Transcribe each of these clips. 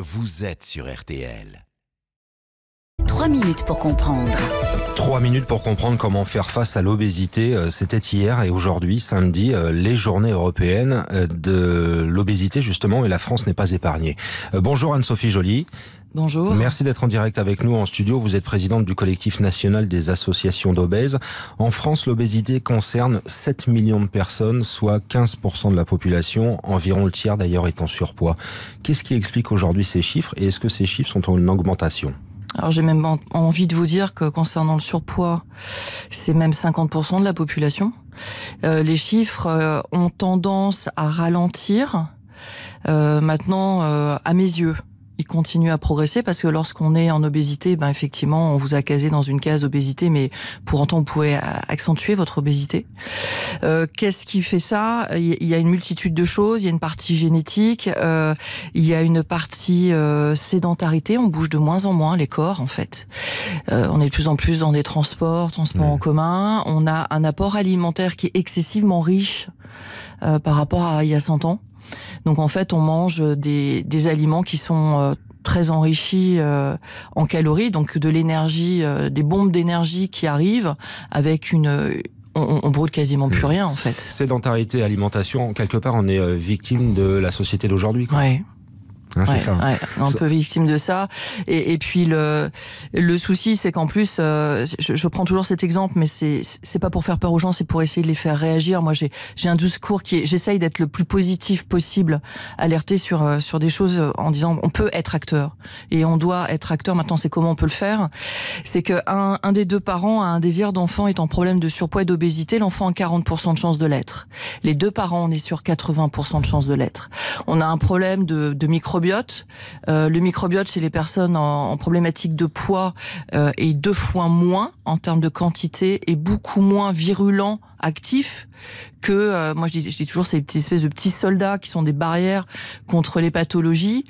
Vous êtes sur RTL. Trois minutes pour comprendre. Trois minutes pour comprendre comment faire face à l'obésité. Euh, c'était hier et aujourd'hui, samedi, euh, les journées européennes euh, de l'obésité, justement, et la France n'est pas épargnée. Bonjour Anne-Sophie Joly. Bonjour. Merci d'être en direct avec nous en studio. Vous êtes présidente du collectif national des associations d'obèses. En France, l'obésité concerne 7 millions de personnes, soit 15% de la population, environ le tiers d'ailleurs est en surpoids. Qu'est-ce qui explique aujourd'hui ces chiffres et est-ce que ces chiffres sont en augmentation alors j'ai même envie de vous dire que concernant le surpoids, c'est même 50% de la population. Euh, les chiffres euh, ont tendance à ralentir. Euh, maintenant, à mes yeux, il continue à progresser parce que lorsqu'on est en obésité, ben effectivement, on vous a casé dans une case obésité, mais pour autant, vous pouvez accentuer votre obésité. Euh, qu'est-ce qui fait ça Il y a une multitude de choses. Il y a une partie génétique, euh, il y a une partie euh, sédentarité. On bouge de moins en moins les corps, en fait. on est de plus en plus dans des transports, transports en commun. On a un apport alimentaire qui est excessivement riche par rapport à il y a 100 ans. Donc en fait, on mange des, aliments qui sont euh, très enrichis euh, en calories, donc de l'énergie, euh, des bombes d'énergie qui arrivent avec une on, brûle quasiment plus rien en fait. Sédentarité, alimentation, quelque part on est victime de la société d'aujourd'hui. Oui, ah, un peu victime de ça. Et, puis le, le souci, c'est qu'en plus, euh, je, je, prends toujours cet exemple, mais c'est c'est pas pour faire peur aux gens, c'est pour essayer de les faire réagir. Moi, j'ai j'ai un cours qui, j'essaye d'être le plus positif possible, alerté sur euh, sur des choses en disant on peut être acteur et on doit être acteur. Maintenant, c'est comment on peut le faire. C'est que un, un des deux parents a un désir d'enfant est en problème de surpoids et d'obésité, l'enfant a 40% de chance de l'être. Les deux parents, on est sur 80% de chance de l'être. On a un problème de de micro euh, le microbiote chez les personnes en, problématique de poids est euh, deux fois moins en termes de quantité et beaucoup moins virulent actif que euh, moi je dis, toujours ces petites espèces de petits soldats qui sont des barrières contre les pathologies,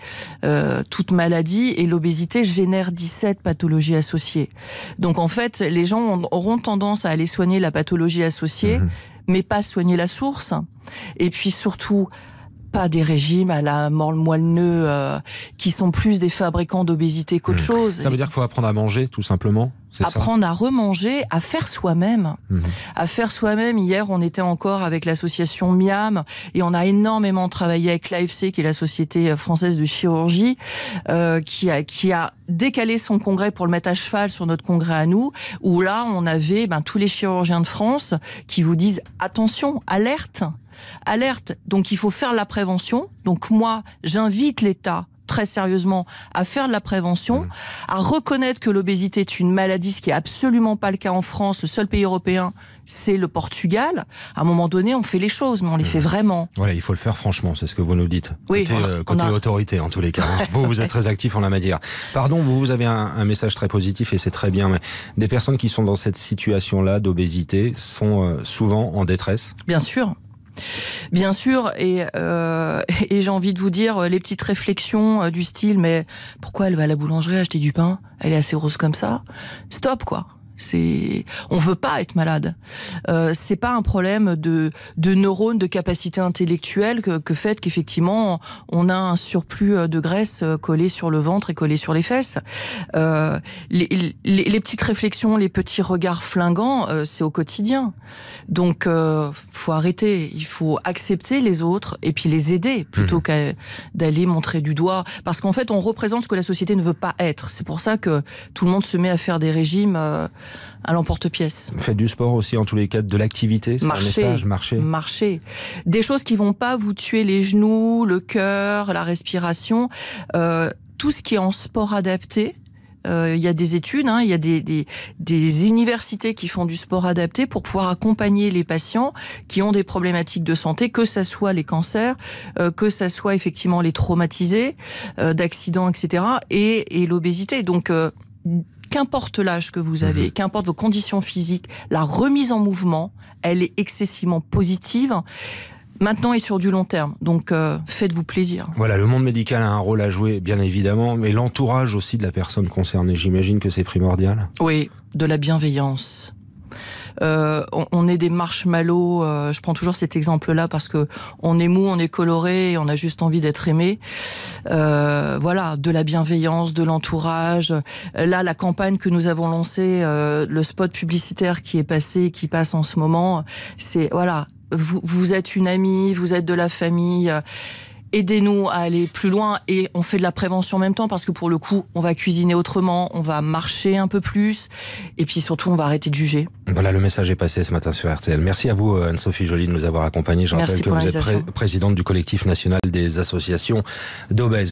toute maladie et l'obésité génère 17 pathologies associées. Donc en fait, les gens auront tendance à aller soigner la pathologie associée, mmh. mais pas soigner la source. Et puis surtout pas des régimes à la moelle moelle euh, qui sont plus des fabricants d'obésité qu'autre hmm. chose. Ça veut dire qu'il faut apprendre à manger, tout simplement apprendre à remanger, à faire soi-même. Hmm. À faire soi-même. Hier, on était encore avec l'association Miam et on a énormément travaillé avec l'AFC, qui est la Société française de chirurgie, euh, qui, a, qui a décalé son congrès pour le mettre à cheval sur notre congrès à nous, où là, on avait ben, tous les chirurgiens de France qui vous disent attention, alerte alerte. Donc il faut faire la prévention. Donc moi, j'invite l'État très sérieusement à faire de la prévention, mmh. à reconnaître que l'obésité est une maladie, ce qui est absolument pas le cas en France. Le seul pays européen, c'est le Portugal. À un moment donné, on fait les choses, mais on les mmh. fait vraiment. Voilà, il faut le faire franchement, c'est ce que vous nous dites. Oui, côté, euh, autorité, en tous les cas. Hein. vous, vous êtes très actif en la matière. Pardon, vous, vous avez un, message très positif et c'est très bien, mais des personnes qui sont dans cette situation-là d'obésité sont euh, souvent en détresse Bien sûr. Bien sûr, euh, et, j'ai envie de vous dire euh, les petites réflexions euh, du style mais pourquoi elle va à la boulangerie acheter du pain Elle est assez rose comme ça. Stop quoi. C'est, on veut pas être malade. Euh, c'est pas un problème de, de neurones, de capacité intellectuelle que, que fait qu'effectivement on a un surplus euh, de graisse euh, collé sur le ventre et collé sur les fesses. Euh, les, petites réflexions, les petits regards flingants, c'est au quotidien. Donc, faut arrêter. Il faut accepter les autres et puis les aider plutôt mmh. qu'à d'aller montrer du doigt, parce qu'en fait, on représente ce que la société ne veut pas être. C'est pour ça que tout le monde se met à faire des régimes à l'emporte-pièce. Faites du sport aussi, en tous les cas, de l'activité, c'est un marcher. Marcher. Des choses qui vont pas vous tuer les genoux, le cœur, la respiration. Euh, tout ce qui est en sport adapté, euh, il y a des études, hein, il y a des, universités qui font du sport adapté pour pouvoir accompagner les patients qui ont des problématiques de santé, que ce soit les cancers, euh, que ce soit effectivement les traumatisés, d'accidents, etc., et, et l'obésité. Donc qu'importe l'âge que vous avez, mhm. qu'importe vos conditions physiques, la remise en mouvement, elle est excessivement positive maintenant et sur du long terme. Donc euh, faites-vous plaisir. Voilà, le monde médical a un rôle à jouer, bien évidemment, mais l'entourage aussi de la personne concernée, j'imagine que c'est primordial. Oui, de la bienveillance, euh, on, est des marshmallows. Euh, je prends toujours cet exemple-là parce que on est mou, on est coloré, on a juste envie d'être aimé. Euh, voilà, de la bienveillance, de l'entourage. Là, la campagne que nous avons lancée, le spot publicitaire qui est passé, qui passe en ce moment, c'est voilà, vous, vous, êtes une amie, vous êtes de la famille aidez-nous à aller plus loin et on fait de la prévention en même temps parce que pour le coup, on va cuisiner autrement, on va marcher un peu plus et puis surtout, on va arrêter de juger. Voilà, le message est passé ce matin sur RTL. Merci à vous, Anne-Sophie Joly, de nous avoir accompagnés. Je rappelle que vous êtes présidente du collectif national des associations d'obèses.